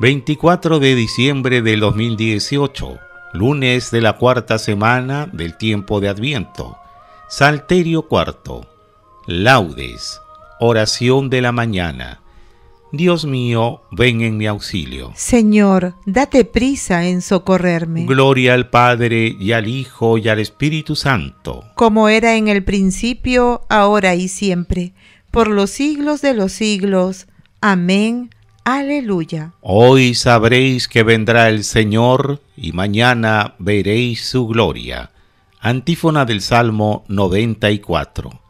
24 de diciembre del 2018, lunes de la cuarta semana del tiempo de Adviento. Salterio cuarto. Laudes. Oración de la mañana. Dios mío, ven en mi auxilio. Señor, date prisa en socorrerme. Gloria al Padre y al Hijo y al Espíritu Santo. Como era en el principio, ahora y siempre, por los siglos de los siglos. Amén. Aleluya. Hoy sabréis que vendrá el Señor y mañana veréis su gloria. Antífona del Salmo 94.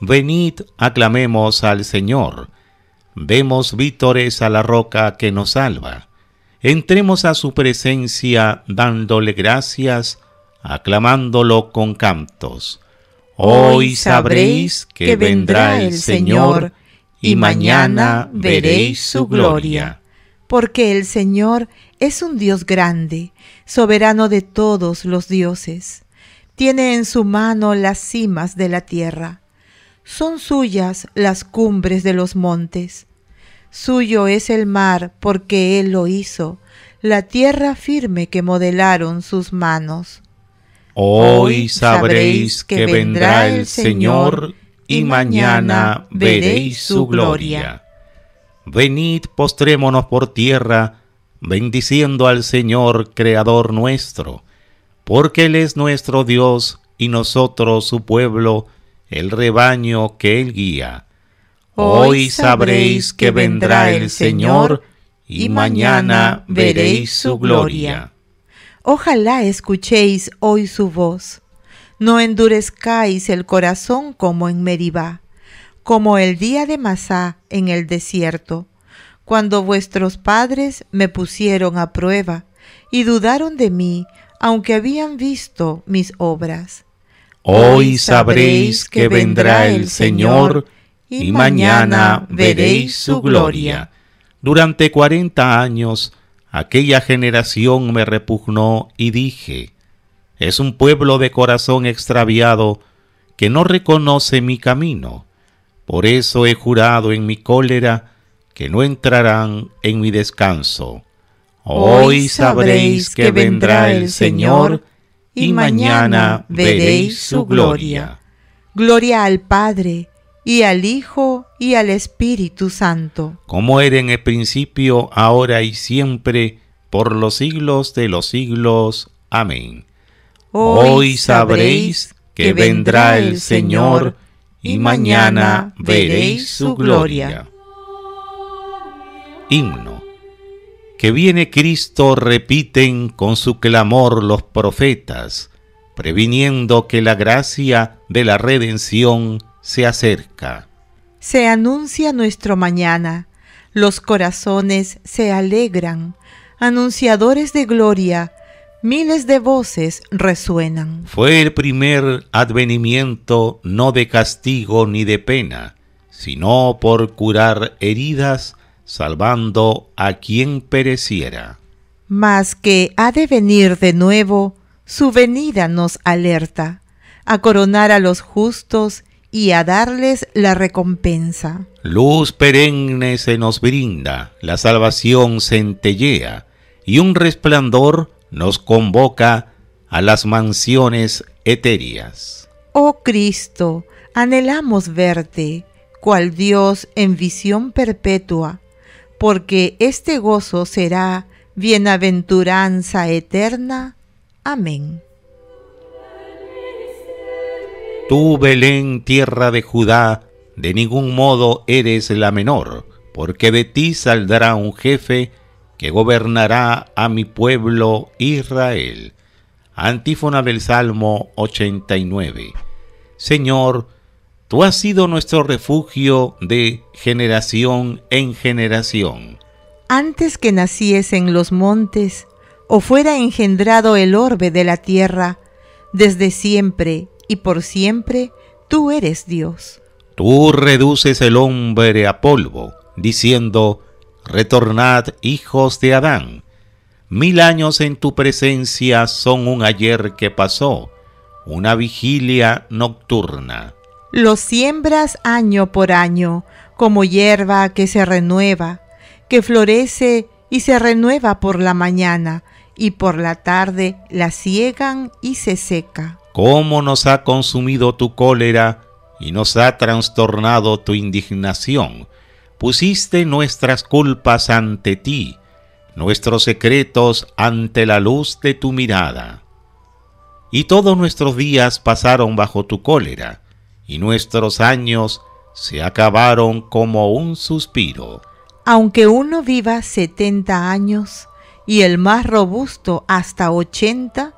Venid, aclamemos al Señor. Vemos vítores a la roca que nos salva. Entremos a su presencia dándole gracias, aclamándolo con cantos. Hoy sabréis que vendrá el Señor y mañana veréis su gloria. Porque el Señor es un Dios grande, soberano de todos los dioses. Tiene en su mano las cimas de la tierra. Son suyas las cumbres de los montes. Suyo es el mar porque Él lo hizo, la tierra firme que modelaron sus manos. Hoy sabréis que vendrá el Señor y mañana veréis su gloria. Venid, postrémonos por tierra, bendiciendo al Señor, Creador nuestro, porque Él es nuestro Dios y nosotros su pueblo, el rebaño que Él guía. Hoy sabréis que vendrá el Señor y mañana veréis su gloria. Ojalá escuchéis hoy su voz no endurezcáis el corazón como en Meribá, como el día de Masá en el desierto, cuando vuestros padres me pusieron a prueba y dudaron de mí, aunque habían visto mis obras. Hoy sabréis que vendrá el Señor y mañana veréis su gloria. Durante cuarenta años aquella generación me repugnó y dije, es un pueblo de corazón extraviado que no reconoce mi camino. Por eso he jurado en mi cólera que no entrarán en mi descanso. Hoy sabréis que vendrá el Señor y mañana veréis su gloria. Gloria al Padre y al Hijo y al Espíritu Santo. Como era en el principio, ahora y siempre, por los siglos de los siglos. Amén. Hoy sabréis que vendrá el Señor y mañana veréis su gloria. Himno. Que viene Cristo repiten con su clamor los profetas, previniendo que la gracia de la redención se acerca. Se anuncia nuestro mañana, los corazones se alegran, anunciadores de gloria, Miles de voces resuenan. Fue el primer advenimiento no de castigo ni de pena, sino por curar heridas, salvando a quien pereciera. Mas que ha de venir de nuevo, su venida nos alerta, a coronar a los justos y a darles la recompensa. Luz perenne se nos brinda, la salvación centellea, y un resplandor nos convoca a las mansiones etéreas. Oh Cristo, anhelamos verte, cual Dios en visión perpetua, porque este gozo será bienaventuranza eterna. Amén. Tú, Belén, tierra de Judá, de ningún modo eres la menor, porque de ti saldrá un jefe que gobernará a mi pueblo Israel. Antífona del Salmo 89. Señor, tú has sido nuestro refugio de generación en generación. Antes que naciesen en los montes, o fuera engendrado el orbe de la tierra, desde siempre y por siempre tú eres Dios. Tú reduces el hombre a polvo, diciendo, retornad hijos de Adán. Mil años en tu presencia son un ayer que pasó, una vigilia nocturna. Lo siembras año por año, como hierba que se renueva, que florece y se renueva por la mañana, y por la tarde la ciegan y se seca. ¿Cómo nos ha consumido tu cólera y nos ha trastornado tu indignación? pusiste nuestras culpas ante ti, nuestros secretos ante la luz de tu mirada. Y todos nuestros días pasaron bajo tu cólera, y nuestros años se acabaron como un suspiro. Aunque uno viva setenta años y el más robusto hasta ochenta,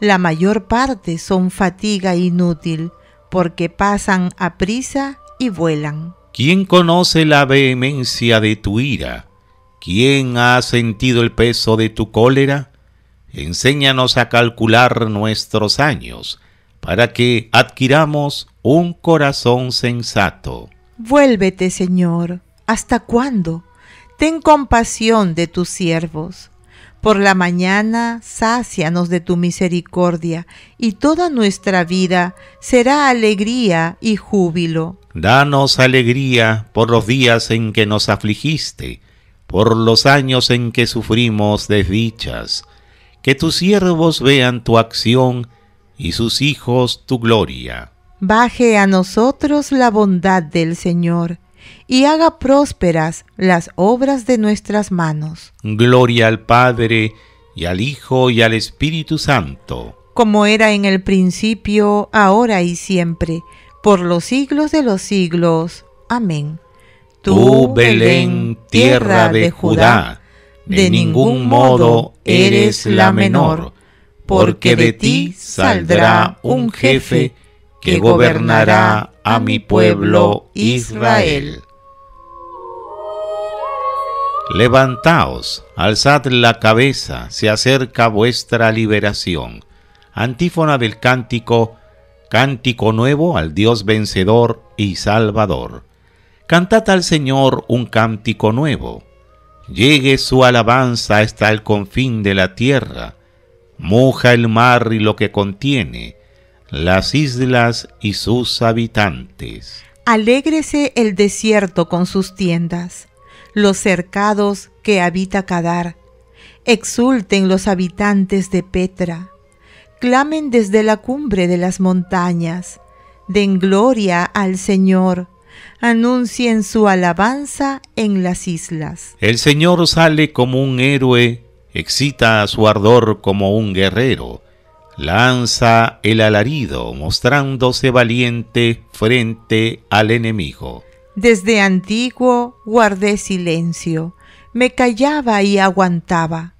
la mayor parte son fatiga inútil, porque pasan a prisa y vuelan. ¿Quién conoce la vehemencia de tu ira? ¿Quién ha sentido el peso de tu cólera? Enséñanos a calcular nuestros años, para que adquiramos un corazón sensato. Vuélvete, Señor, ¿hasta cuándo? Ten compasión de tus siervos. Por la mañana, sácianos de tu misericordia, y toda nuestra vida será alegría y júbilo Danos alegría por los días en que nos afligiste, por los años en que sufrimos desdichas. Que tus siervos vean tu acción y sus hijos tu gloria. Baje a nosotros la bondad del Señor y haga prósperas las obras de nuestras manos. Gloria al Padre y al Hijo y al Espíritu Santo. Como era en el principio, ahora y siempre por los siglos de los siglos. Amén. Tú, Belén, tierra de Judá, de ningún modo eres la menor, porque de ti saldrá un jefe que gobernará a mi pueblo Israel. Levantaos, alzad la cabeza, se acerca vuestra liberación. Antífona del cántico Cántico nuevo al Dios vencedor y salvador. Cantad al Señor un cántico nuevo. Llegue su alabanza hasta el confín de la tierra. Moja el mar y lo que contiene, las islas y sus habitantes. Alégrese el desierto con sus tiendas, los cercados que habita Kadar. Exulten los habitantes de Petra clamen desde la cumbre de las montañas, den gloria al Señor, anuncien su alabanza en las islas. El Señor sale como un héroe, excita su ardor como un guerrero, lanza el alarido mostrándose valiente frente al enemigo. Desde antiguo guardé silencio, me callaba y aguantaba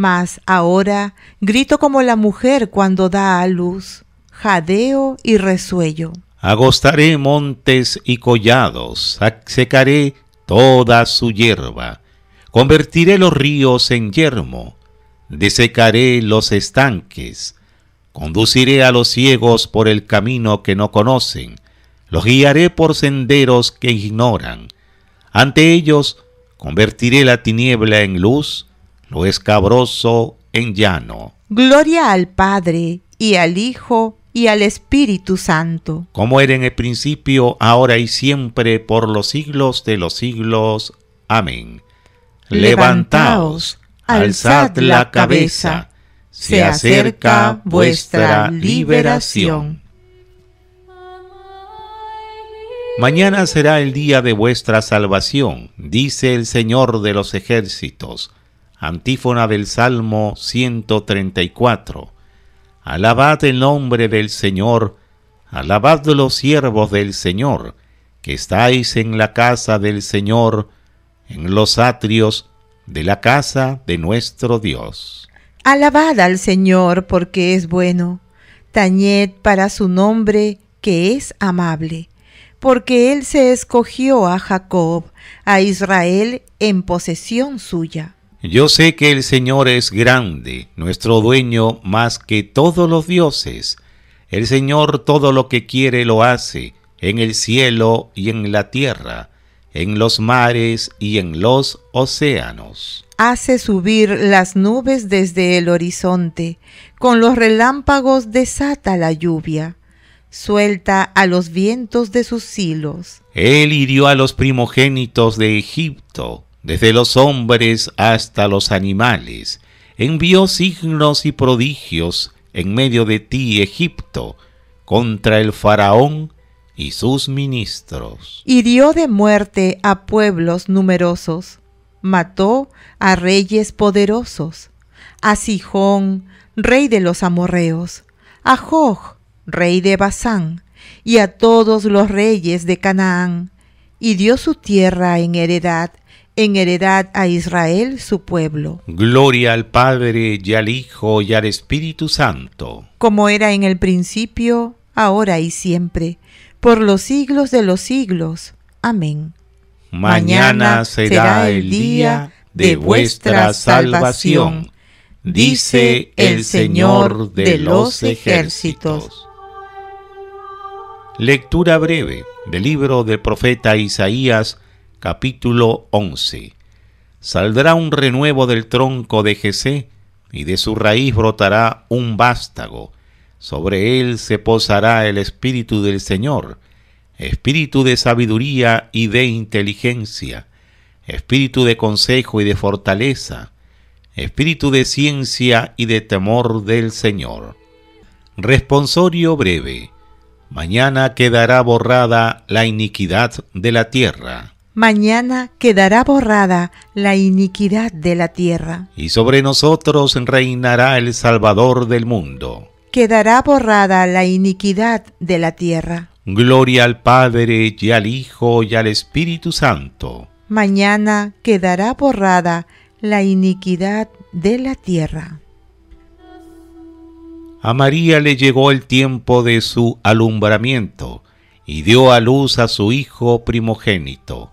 mas ahora grito como la mujer cuando da a luz, jadeo y resuello. Agostaré montes y collados, secaré toda su hierba, convertiré los ríos en yermo, desecaré los estanques, conduciré a los ciegos por el camino que no conocen, los guiaré por senderos que ignoran. Ante ellos convertiré la tiniebla en luz, lo escabroso en llano. Gloria al Padre, y al Hijo, y al Espíritu Santo. Como era en el principio, ahora y siempre, por los siglos de los siglos. Amén. Levantaos, alzad la cabeza, se acerca vuestra liberación. Mañana será el día de vuestra salvación, dice el Señor de los ejércitos Antífona del Salmo 134. Alabad el nombre del Señor, alabad los siervos del Señor, que estáis en la casa del Señor, en los atrios de la casa de nuestro Dios. Alabad al Señor porque es bueno, tañed para su nombre que es amable, porque Él se escogió a Jacob, a Israel en posesión suya. Yo sé que el Señor es grande, nuestro dueño más que todos los dioses. El Señor todo lo que quiere lo hace, en el cielo y en la tierra, en los mares y en los océanos. Hace subir las nubes desde el horizonte, con los relámpagos desata la lluvia suelta a los vientos de sus hilos. Él hirió a los primogénitos de Egipto, desde los hombres hasta los animales, envió signos y prodigios en medio de ti, Egipto, contra el faraón y sus ministros. Y dio de muerte a pueblos numerosos, mató a reyes poderosos, a Sijón, rey de los amorreos, a Joj, rey de Basán, y a todos los reyes de Canaán, y dio su tierra en heredad en heredad a Israel, su pueblo. Gloria al Padre y al Hijo y al Espíritu Santo. Como era en el principio, ahora y siempre, por los siglos de los siglos. Amén. Mañana, será el día de vuestra salvación, dice el Señor de los ejércitos. Lectura breve del libro del profeta Isaías, capítulo 11. Saldrá un renuevo del tronco de Jesé, y de su raíz brotará un vástago. Sobre él se posará el Espíritu del Señor, espíritu de sabiduría y de inteligencia, espíritu de consejo y de fortaleza, espíritu de ciencia y de temor del Señor. Responsorio breve. Mañana quedará borrada la iniquidad de la tierra mañana quedará borrada la iniquidad de la tierra. Y sobre nosotros reinará el Salvador del mundo. Quedará borrada la iniquidad de la tierra. Gloria al Padre y al Hijo y al Espíritu Santo. Mañana quedará borrada la iniquidad de la tierra. A María le llegó el tiempo de su alumbramiento y dio a luz a su Hijo primogénito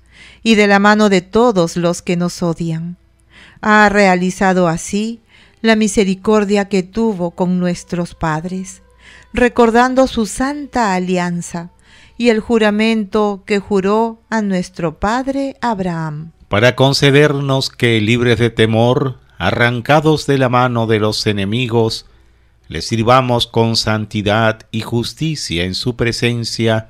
y de la mano de todos los que nos odian. Ha realizado así la misericordia que tuvo con nuestros padres, recordando su santa alianza y el juramento que juró a nuestro padre Abraham. Para concedernos que, libres de temor, arrancados de la mano de los enemigos, le sirvamos con santidad y justicia en su presencia,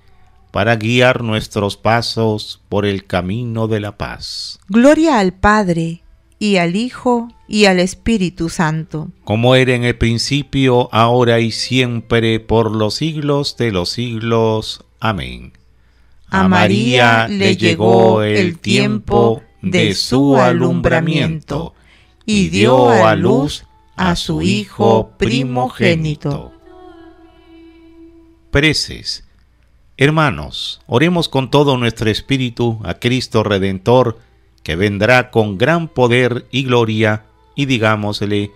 para guiar nuestros pasos por el camino de la paz. Gloria al Padre, y al Hijo, y al Espíritu Santo. Como era en el principio, ahora y siempre, por los siglos de los siglos. Amén. A María le llegó el tiempo de su alumbramiento, y dio a luz a su Hijo primogénito. Preces Hermanos, oremos con todo nuestro espíritu a Cristo Redentor, que vendrá con gran poder y gloria, y digámosle,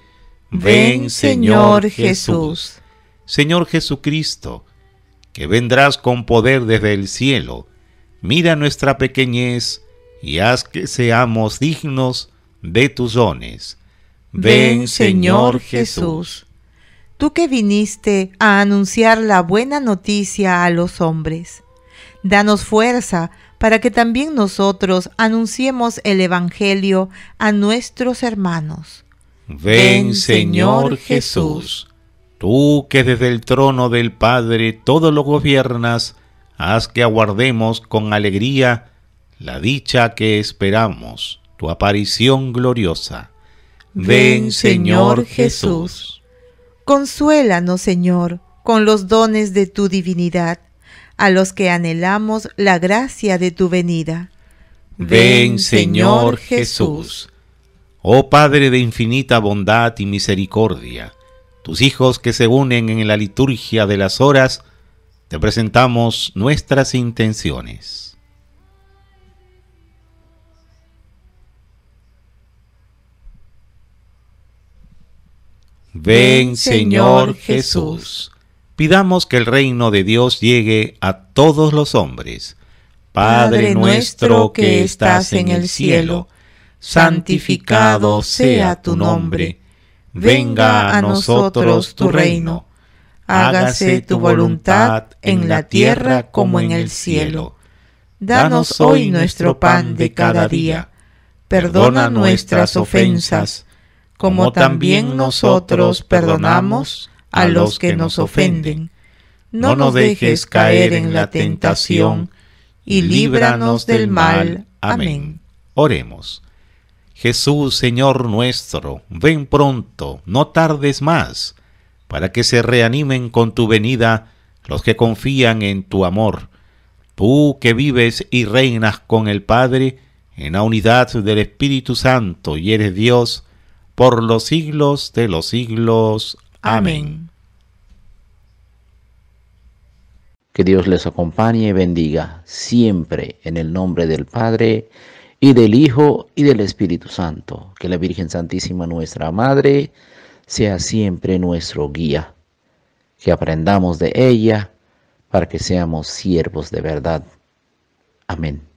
ven Señor Jesús. Señor Jesucristo, que vendrás con poder desde el cielo, mira nuestra pequeñez y haz que seamos dignos de tus dones. Ven Señor Jesús tú que viniste a anunciar la buena noticia a los hombres, danos fuerza para que también nosotros anunciemos el Evangelio a nuestros hermanos. Ven Señor Jesús, tú que desde el trono del Padre todo lo gobiernas, haz que aguardemos con alegría la dicha que esperamos, tu aparición gloriosa. Ven Señor Jesús. Consuélanos, Señor, con los dones de tu divinidad, a los que anhelamos la gracia de tu venida. Ven, Señor Jesús. Oh Padre de infinita bondad y misericordia, tus hijos que se unen en la liturgia de las horas, te presentamos nuestras intenciones. Ven Señor Jesús. Pidamos que el reino de Dios llegue a todos los hombres. Padre nuestro que estás en el cielo, santificado sea tu nombre. Venga a nosotros tu reino. Hágase tu voluntad en la tierra como en el cielo. Danos hoy nuestro pan de cada día. Perdona nuestras ofensas como también nosotros perdonamos a los que nos ofenden. No nos dejes caer en la tentación, y líbranos del mal. Amén. Oremos. Jesús, Señor nuestro, ven pronto, no tardes más, para que se reanimen con tu venida los que confían en tu amor. Tú que vives y reinas con el Padre en la unidad del Espíritu Santo y eres Dios, por los siglos de los siglos. Amén. Que Dios les acompañe y bendiga siempre en el nombre del Padre y del Hijo y del Espíritu Santo. Que la Virgen Santísima, nuestra Madre, sea siempre nuestro guía. Que aprendamos de ella para que seamos siervos de verdad. Amén.